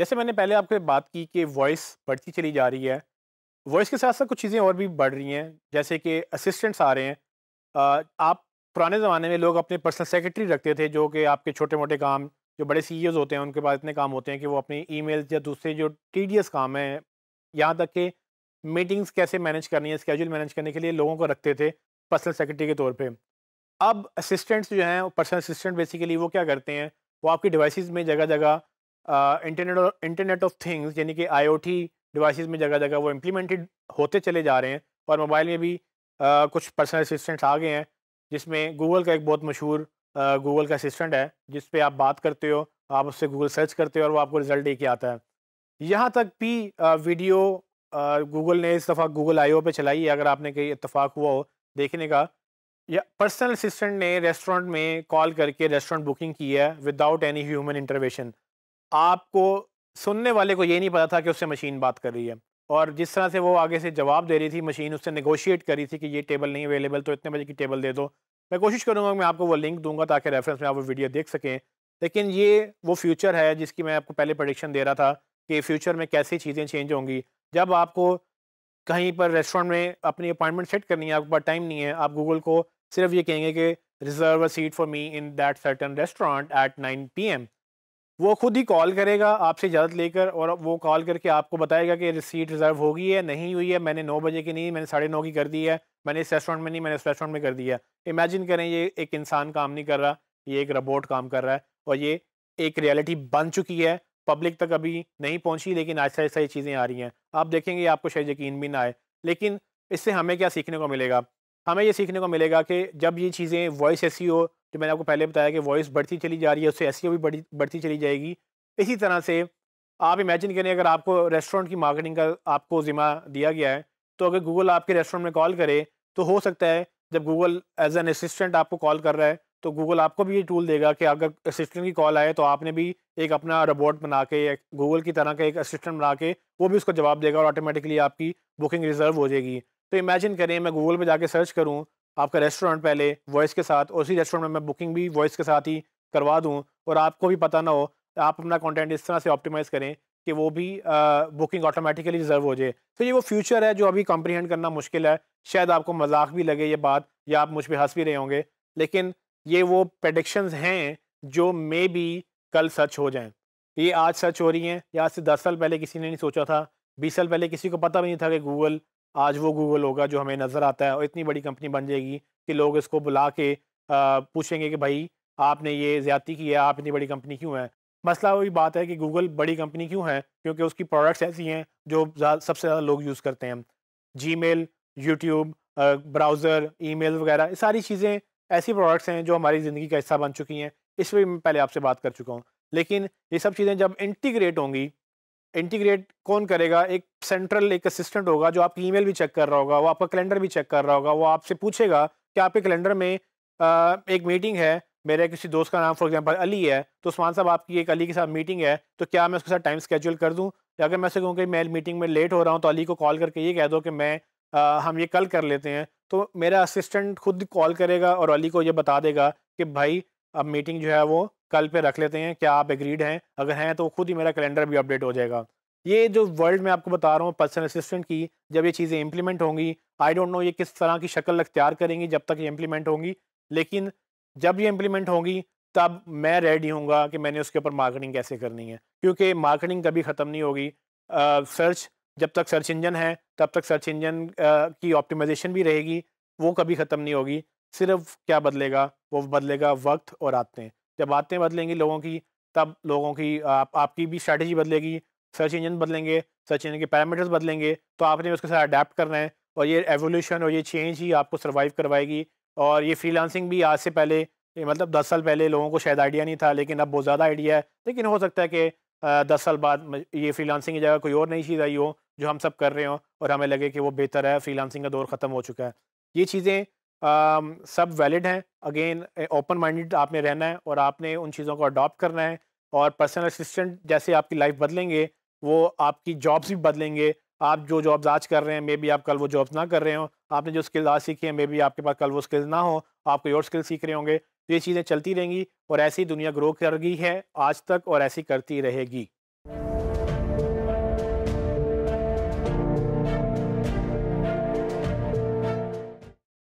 जैसे मैंने पहले आपको बात की कि वॉइस बढ़ती चली जा रही है वॉइस के साथ साथ कुछ चीज़ें और भी बढ़ रही हैं जैसे कि असिस्टेंट्स आ रहे हैं आप पुराने ज़माने में लोग अपने पर्सनल सेक्रेटरी रखते थे जो कि आपके छोटे मोटे काम जो बड़े सी e होते हैं उनके पास इतने काम होते हैं कि वो अपने ई या दूसरे जो टी काम हैं यहाँ तक कि मीटिंग्स कैसे मैनेज करनी है स्केजूल मैनेज करने के लिए लोगों को रखते थे पर्सनल सेक्रेटरी के तौर पर अब असिस्टेंट्स जो हैं पर्सनल असिस्टेंट बेसिकली वो क्या करते हैं वो आपकी डिवाइसेस में जगह जगह इंटरनेट इंटरनेट ऑफ थिंग्स यानी कि आईओटी डिवाइसेस में जगह जगह वो इम्प्लीमेंटेड होते चले जा रहे हैं और मोबाइल में भी आ, कुछ पर्सनल असिस्टेंट्स आ गए हैं जिसमें गूगल का एक बहुत मशहूर गूगल का असिस्टेंट है जिस पर आप बात करते हो आप उससे गूगल सर्च करते हो और वो आपको रिज़ल्ट लेके आता है यहाँ तक भी वीडियो गूगल ने इस दफ़ा गूगल आई पे चलाई है अगर आपने कहीं इतफाक़ हुआ हो देखने का या पर्सनल असिस्टेंट ने रेस्टोरेंट में कॉल करके रेस्टोरेंट बुकिंग की है विदाउट एनी ह्यूमन इंटरवेशन आपको सुनने वाले को ये नहीं पता था कि उससे मशीन बात कर रही है और जिस तरह से वो आगे से जवाब दे रही थी मशीन उससे नेगोशिएट कर रही थी कि ये टेबल नहीं अवेलेबल तो इतने बजे की टेबल दे दो मैं कोशिश करूँगा मैं आपको वो लिंक दूंगा ताकि रेफरेंस में आप वो वीडियो देख सकें लेकिन ये वो फ्यूचर है जिसकी मैं आपको पहले प्रडिक्शन दे रहा था कि फ्यूचर में कैसी चीज़ें चेंज होंगी जब आपको कहीं पर रेस्टोरेंट में अपनी अपॉइंटमेंट सेट करनी है आपके पास टाइम नहीं है आप गूगल को सिर्फ ये कहेंगे कि reserve a seat for me in that certain restaurant at nine P M वो खुद ही कॉल करेगा आपसे इजाज़त लेकर और वो कॉल करके आपको बताएगा कि सीट रिज़र्व होगी है नहीं हुई है मैंने नौ बजे की नहीं मैंने साढ़े नौ की कर दी है मैंने इस रेस्टोरेंट में नहीं मैंने इस रेस्टोरेंट में कर दिया इमेजिन करें ये एक इंसान काम नहीं कर रहा ये एक रोबोट काम कर रहा है और ये एक रियलिटी बन चुकी है पब्लिक तक अभी नहीं पहुँची लेकिन आहिस्ता आहिस्ता ये चीज़ें आ रही हैं आप देखेंगे आपको शायद यकीन भी ना आए लेकिन इससे हमें क्या सीखने को मिलेगा हमें ये सीखने को मिलेगा कि जब ये चीज़ें वॉइस एस जो मैंने आपको पहले बताया कि वॉइस बढ़ती चली जा रही है उससे एस e भी बढ़ी बढ़ती चली जाएगी इसी तरह से आप इमेजिन करें अगर आपको रेस्टोरेंट की मार्केटिंग का आपको ज़िम्मा दिया गया है तो अगर गूगल आपके रेस्टोरेंट में कॉल करे तो हो सकता है जब गूगल एज एन असिस्टेंट आपको कॉल कर रहा है तो गूगल आपको भी ये टूल देगा कि अगर असिस्टेंट की कॉल आए तो आपने भी एक अपना रोबोट बना के गूगल की तरह का एक असिस्टेंट बना के वो भी उसको जवाब देगा और ऑटोमेटिकली आपकी बुकिंग रिजर्व हो जाएगी तो इमेजिन करें मैं गूगल पर जाकर सर्च करूँ आपका रेस्टोरेंट पहले वॉइस के साथ और उसी रेस्टोरेंट में मैं बुकिंग भी वॉइस के साथ ही करवा दूँ और आपको भी पता ना हो आप अपना कंटेंट इस तरह से ऑप्टिमाइज़ करें कि वो भी बुकिंग ऑटोमेटिकली रिजर्व हो जाए तो ये वो फ्यूचर है जो अभी कॉम्प्रीहेंड करना मुश्किल है शायद आपको मजाक भी लगे ये बात या आप मुझ पर हंस भी रहे होंगे लेकिन ये वो प्रडिक्शन हैं जो मे बी कल सच हो जाएं ये आज सच हो रही हैं या आज से दस साल पहले किसी ने नहीं सोचा था बीस साल पहले किसी को पता भी नहीं था कि गूगल आज वो गूगल होगा जो हमें नज़र आता है और इतनी बड़ी कंपनी बन जाएगी कि लोग इसको बुला के पूछेंगे कि भाई आपने ये ज़्यादा की है आप इतनी बड़ी कंपनी क्यों है मसला वही बात है कि गूगल बड़ी कंपनी क्यों है क्योंकि उसकी प्रोडक्ट्स ऐसी हैं जो सबसे ज़्यादा लोग यूज़ करते हैं Gmail YouTube browser email वगैरह ये सारी चीज़ें ऐसी प्रोडक्ट्स हैं जो हमारी ज़िंदगी का हिस्सा बन चुकी हैं इस पर मैं पहले आपसे बात कर चुका हूँ लेकिन ये सब चीज़ें जब इंटीग्रेट होंगी इंटीग्रेट कौन करेगा एक सेंट्रल एक असिस्टेंट होगा जो आपकी ईमेल भी चेक कर रहा होगा वो आपका कैलेंडर भी चेक कर रहा होगा वो आपसे पूछेगा कि आपके कैलेंडर में आ, एक मीटिंग है मेरे किसी दोस्त का नाम फॉर एग्जांपल अली है तो उस्मान साहब आपकी एक अली के साथ मीटिंग है तो क्या मैं उसके साथ टाइम स्केड्यूल कर दूँ या अगर मैं उसे कहूँ कि मैं मीटिंग में लेट हो रहा हूँ तो अली को कॉल करके ये कह दो कि मैं आ, हम ये कल कर लेते हैं तो मेरा असिस्टेंट खुद कॉल करेगा और अली को ये बता देगा कि भाई अब मीटिंग जो है वो कल पे रख लेते हैं क्या आप एग्रीड हैं अगर हैं तो खुद ही मेरा कैलेंडर भी अपडेट हो जाएगा ये जो वर्ल्ड में आपको बता रहा हूँ पर्सनल असिस्टेंट की जब ये चीज़ें इंप्लीमेंट होंगी आई डोंट नो ये किस तरह की शक्ल अख्तियार करेंगी जब तक ये इंप्लीमेंट होंगी लेकिन जब ये इंप्लीमेंट होंगी तब मैं रेडी हूँ कि मैंने उसके ऊपर मार्केटिंग कैसे करनी है क्योंकि मार्केटिंग कभी ख़त्म नहीं होगी सर्च जब तक सर्च इंजन है तब तक सर्च इंजन की ऑप्टिमाइजेशन भी रहेगी वो कभी ख़त्म नहीं होगी सिर्फ क्या बदलेगा वो बदलेगा वक्त और आते हैं जब बातें बदलेंगी लोगों की तब लोगों की आप, आपकी भी स्ट्रैटेजी बदलेगी सर्च इंजन बदलेंगे सर्च इंजन के पैरामीटर्स बदलेंगे तो आपने उसके साथ अडेप्ट करना है और ये एवोल्यूशन और ये चेंज ही आपको सर्वाइव करवाएगी और ये फ्रीलांसिंग भी आज से पहले मतलब दस साल पहले लोगों को शायद आइडिया नहीं था लेकिन अब बहुत ज़्यादा आइडिया है लेकिन हो सकता है कि दस साल बाद ये फ्रीलांसिंग की जगह कोई और नई चीज़ आई हो जो हम सब कर रहे हों और हमें लगे कि वो बेहतर है फ्रीलांसिंग का दौर ख़त्म हो चुका है ये चीज़ें सब वैलिड हैं अगेन ओपन माइंडेड आपने रहना है और आपने उन चीज़ों को अडॉप्ट करना है और पर्सनल असिस्टेंट जैसे आपकी लाइफ बदलेंगे वो आपकी जॉब्स भी बदलेंगे आप जो जॉब्स आज कर रहे हैं मे बी आप कल वो जॉब्स ना कर रहे हो आपने जो स्किल्स आज सीखी है मे बी आपके पास कल वो स्किल्स ना हो आप कोई और स्किल्स सीख रहे होंगे तो ये चीज़ें चलती रहेंगी और ऐसी दुनिया ग्रो कर गई है आज तक और ऐसी करती रहेगी